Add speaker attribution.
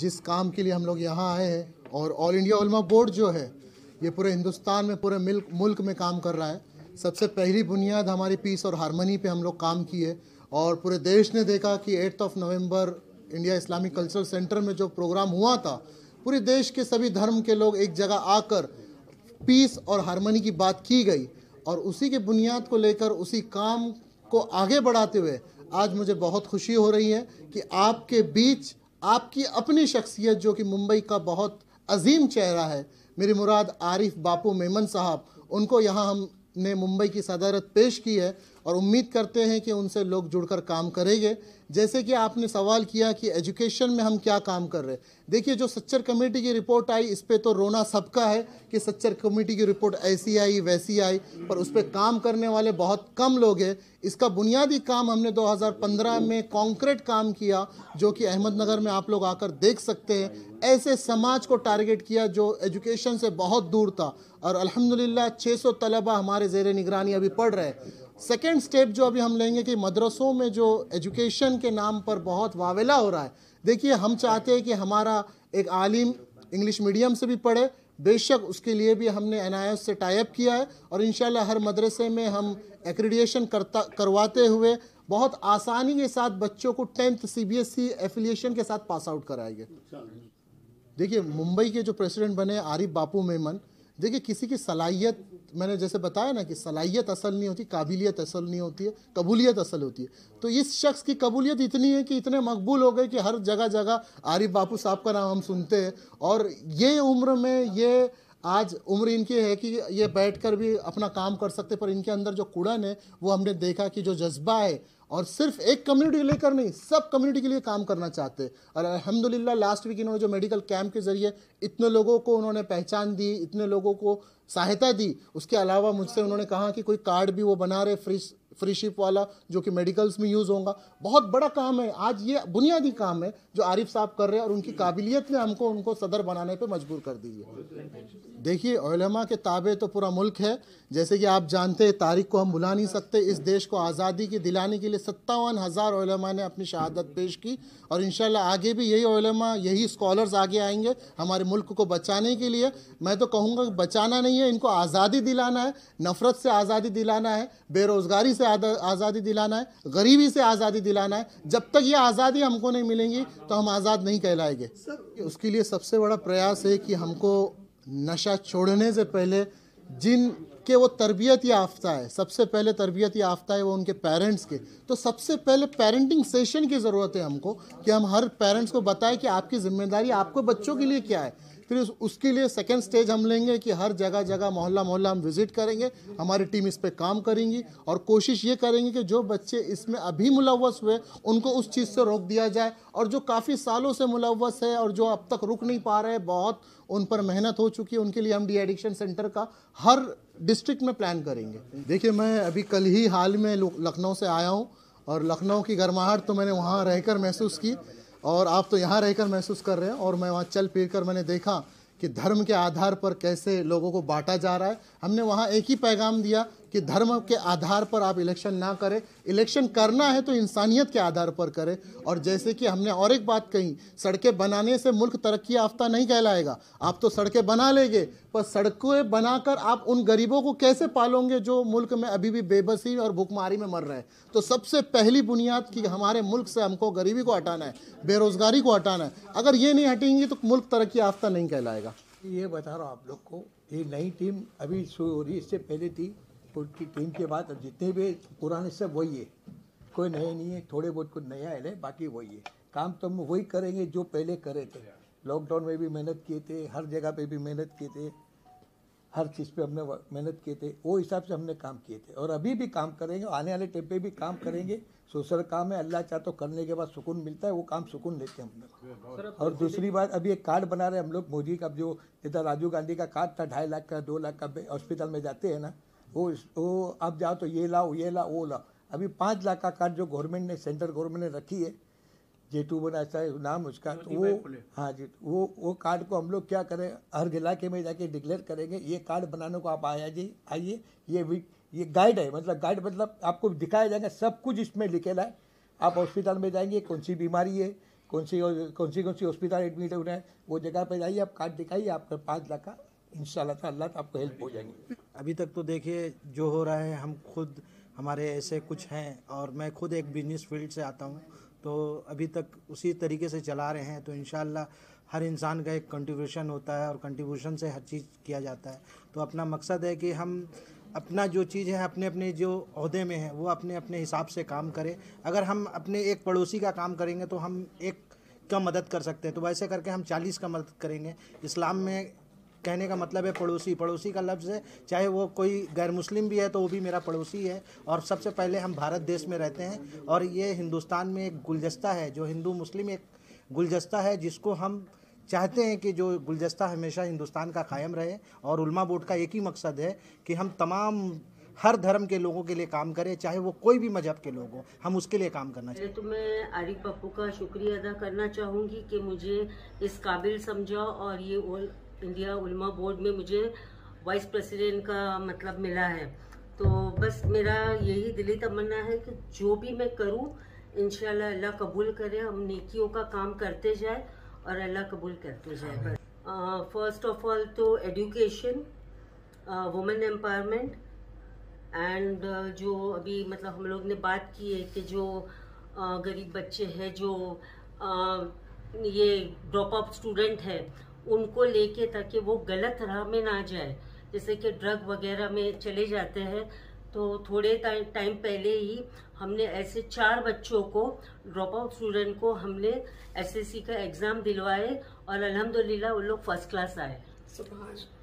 Speaker 1: जिस काम के लिए हम लोग यहाँ आए हैं और ऑल इंडिया उलमा बोर्ड जो है ये पूरे हिंदुस्तान में पूरे मिल्क मुल्क में काम कर रहा है सबसे पहली बुनियाद हमारी पीस और हारमोनी पे हम लोग काम किए और पूरे देश ने देखा कि eighth of November India Islamic Cultural Centre में जो प्रोग्राम हुआ था पूरे देश के सभी धर्म के लोग एक जगह आकर पीस और हारमोनी की बात की गई और उसी के बुनियाद को लेकर उसी काम को आगे बढ़ाते हुए आज मुझे बहुत खुशी हो रही है कि आपके बीच आपकी अपनी शख्सियत जो कि मुंबई का बहुत अजीम चेहरा है मेरी मुराद आरिफ बापू मेमन साहब उनको यहाँ हमने मुंबई की सदारत पेश की है और उम्मीद करते हैं कि उनसे लोग जुड़कर काम करेंगे जैसे कि आपने सवाल किया कि एजुकेशन में हम क्या काम कर रहे हैं देखिए जो सच्चर कमेटी की रिपोर्ट आई इस पर तो रोना सबका है कि सच्चर कमेटी की रिपोर्ट ऐसी आई वैसी आई पर उस पर काम करने वाले बहुत कम लोग हैं इसका बुनियादी काम हमने 2015 में कॉन्क्रीट काम किया जो कि अहमदनगर में आप लोग आकर देख सकते हैं ऐसे समाज को टारगेट किया जो एजुकेशन से बहुत दूर था और अल्हम्दुलिल्लाह 600 तलबा हमारे जेर निगरानी अभी पढ़ रहे सेकेंड स्टेप जो अभी हम लेंगे कि मदरसों में जो एजुकेशन के नाम पर बहुत वावेला हो रहा है देखिए हम चाहते हैं कि हमारा एक आलिम इंग्लिश मीडियम से भी पढ़े बेशक उसके लिए भी हमने एन से टाइप किया है और इन हर मदरसे में हम एक्रीडिएशन करता करवाते हुए बहुत आसानी के साथ बच्चों को टेंथ सीबीएसई एफिलिएशन के साथ पास आउट कराएंगे देखिए मुंबई के जो प्रेसिडेंट बने आरिफ बापू मेमन देखिए किसी की सलाहियत मैंने जैसे बताया ना कि सलाहियत असल नहीं होती काबिलियत असल नहीं होती है कबूलियत असल होती है तो इस शख्स की कबूलियत इतनी है कि इतने मकबूल हो गए कि हर जगह जगह आरिफ बापू साहब का नाम हम सुनते हैं और ये उम्र में ये आज उम्र इनकी है कि ये बैठकर भी अपना काम कर सकते पर इनके अंदर जो कुड़न है वो हमने देखा कि जो जज्बा है और सिर्फ एक कम्युनिटी लेकर नहीं सब कम्युनिटी के लिए काम करना चाहते और अलहमदिल्ला लास्ट वीक इन्होंने जो मेडिकल कैंप के ज़रिए इतने लोगों को उन्होंने पहचान दी इतने लोगों को सहायता दी उसके अलावा मुझसे उन्होंने कहा कि कोई कार्ड भी वो बना रहे फ्री फ्री शिप वाला जो कि मेडिकल्स में यूज़ होगा बहुत बड़ा काम है आज ये बुनियादी काम है जो आरिफ साहब कर रहे हैं और उनकी काबिलियत ने हमको उनको सदर बनाने पर मजबूर कर दी है देखिए ओलमा के ताबे तो पूरा मुल्क है जैसे कि आप जानते हैं तारीख को हम भुला नहीं सकते इस देश को आज़ादी की दिलाने के लिए सत्तावन हज़ार ओलमा ने अपनी शहादत पेश की और इन आगे भी यही ओलमा यही स्कॉलर्स आगे आएंगे हमारे मुल्क को बचाने के लिए मैं तो कहूँगा कि बचाना नहीं है इनको आज़ादी दिलाना है नफ़रत से आज़ादी दिलाना है बेरोज़गारी से आज़ादी दिलाना है गरीबी से आज़ादी दिलाना है जब तक ये आज़ादी हमको नहीं मिलेंगी तो हम आज़ाद नहीं कहलाएंगे उसके लिए सबसे बड़ा प्रयास है कि हमको नशा छोड़ने से पहले जिन के वो तरबियत याफ्ता है सबसे पहले तरबियत याफ्ता है वो उनके पेरेंट्स के तो सबसे पहले पेरेंटिंग सेशन की ज़रूरत है हमको कि हम हर पेरेंट्स को बताएं कि आपकी ज़िम्मेदारी आपको बच्चों के लिए क्या है फिर उस, उसके लिए सेकेंड स्टेज हम लेंगे कि हर जगह जगह मोहल्ला मोहल्ला हम विजिट करेंगे हमारी टीम इस पर काम करेंगी और कोशिश ये करेंगे कि जो बच्चे इसमें अभी मुलवस हुए उनको उस चीज़ से रोक दिया जाए और जो काफ़ी सालों से मुलवस है और जो अब तक रुक नहीं पा रहे बहुत उन पर मेहनत हो चुकी है उनके लिए हम डी एडिक्शन सेंटर का हर डिस्ट्रिक्ट में प्लान करेंगे देखिए मैं अभी कल ही हाल में लखनऊ से आया हूँ और लखनऊ की गर्माहट तो मैंने वहाँ रहकर महसूस की और आप तो यहाँ रहकर महसूस कर रहे हैं और मैं वहाँ चल फिर कर मैंने देखा कि धर्म के आधार पर कैसे लोगों को बांटा जा रहा है हमने वहाँ एक ही पैगाम दिया कि धर्म के आधार पर आप इलेक्शन ना करें इलेक्शन करना है तो इंसानियत के आधार पर करें और जैसे कि हमने और एक बात कही सड़कें बनाने से मुल्क तरक्की याफ्ता नहीं कहलाएगा आप तो सड़कें बना लेंगे पर सड़कें बनाकर आप उन गरीबों को कैसे पालोगे जो मुल्क में अभी भी बेबसी और भुखमारी में मर रहे हैं तो सबसे पहली बुनियाद कि हमारे मुल्क से हमको गरीबी को हटाना है बेरोज़गारी को हटाना है अगर ये नहीं हटेंगी तो मुल्क तरक्की याफ्ता नहीं कहलाएगा
Speaker 2: ये बता रहा हूँ आप लोग को ये नई टीम अभी शुरू हो रही इससे पहले थी की टीम के बाद जितने भी पुराने सब वही है कोई नए नहीं है थोड़े बहुत कुछ नया है बाकी वही है काम तो हम वही करेंगे जो पहले करे थे लॉकडाउन में भी मेहनत किए थे हर जगह पे भी मेहनत किए थे हर चीज़ पे हमने मेहनत किए थे वो हिसाब से हमने काम किए थे और अभी भी काम करेंगे आने वाले टाइम पे भी काम करेंगे सोशल काम है अल्लाह चाह तो करने के बाद सुकून मिलता है वो काम सुकून लेते हैं
Speaker 3: हमने और तो दूसरी
Speaker 2: बात अभी एक कार्ड बना रहे हम लोग मोदी का जो इधर राजीव गांधी का कार्ड था ढाई लाख का दो लाख का हॉस्पिटल में जाते हैं ना वो वो आप जाओ तो ये लाओ ये लाओ वो लाओ अभी पाँच लाख का कार्ड जो गवर्नमेंट ने सेंट्रल गवर्नमेंट ने रखी है जेटू बना ऐसा नाम उसका तो वो हाँ जी तो वो वो कार्ड को हम लोग क्या करें हर इलाके में जाके डिक्लेयर करेंगे ये कार्ड बनाने को आप आया जी आइए ये वीक ये गाइड है मतलब गाइड मतलब आपको दिखाया जाएगा सब कुछ इसमें लिखेला है आप हॉस्पिटल में जाएंगे कौन सी बीमारी है कौन सी कौन सी कौन सी हॉस्पिटल एडमिट होना है
Speaker 3: वो जगह पर जाइए आप कार्ड दिखाइए आपका पाँच लाख का इन
Speaker 2: ताला तो आपको हेल्प हो
Speaker 3: जाएगी अभी तक तो देखिए जो हो रहा है हम खुद हमारे ऐसे कुछ हैं और मैं खुद एक बिजनेस फील्ड से आता हूँ तो अभी तक उसी तरीके से चला रहे हैं तो इन हर इंसान का एक कंट्रीब्यूशन होता है और कंट्रीब्यूशन से हर चीज़ किया जाता है तो अपना मकसद है कि हम अपना जो चीज़ है अपने अपने जो अहदे में है वो अपने अपने हिसाब से काम करें अगर हम अपने एक पड़ोसी का काम करेंगे तो हम एक का मदद कर सकते हैं तो वैसे करके हम चालीस का मदद करेंगे इस्लाम में कहने का मतलब है पड़ोसी पड़ोसी का लफ्ज़ है चाहे वो कोई गैर मुस्लिम भी है तो वो भी मेरा पड़ोसी है और सबसे पहले हम भारत देश में रहते हैं और ये हिंदुस्तान में एक गुलजस्ता है जो हिंदू मुस्लिम एक गुलजस्ता है जिसको हम चाहते हैं कि जो गुलजस्ता हमेशा हिंदुस्तान का कायम रहे और उलमा बोर्ड का एक ही मकसद है कि हम तमाम हर धर्म के लोगों के लिए काम करें चाहे वो कोई भी मजहब के लोग हो हम उसके लिए काम करना चाहिए
Speaker 4: तो मैं आरिफ पप्पू का शुक्रिया अदा करना चाहूँगी कि मुझे इस काबिल समझा और ये इंडिया उलमा बोर्ड में मुझे वाइस प्रेसिडेंट का मतलब मिला है तो बस मेरा यही दिली तमन्ना है कि जो भी मैं करूँ इन अल्लाह कबूल करे हम नेकियों का काम करते जाए और अल्लाह कबूल करते जाए फर्स्ट ऑफ ऑल तो एडुकेशन वुमेन एम्पावरमेंट एंड जो अभी मतलब हम लोग ने बात की है कि जो uh, गरीब बच्चे हैं जो uh, ये ड्रॉप आउट स्टूडेंट है उनको लेके ताकि वो गलत राह में ना जाए जैसे कि ड्रग वगैरह में चले जाते हैं तो थोड़े टाइम पहले ही हमने ऐसे चार बच्चों को ड्रॉप आउट स्टूडेंट को हमने एसएससी का एग्ज़ाम दिलवाए और अल्हम्दुलिल्लाह उन लोग फर्स्ट क्लास आए सुबह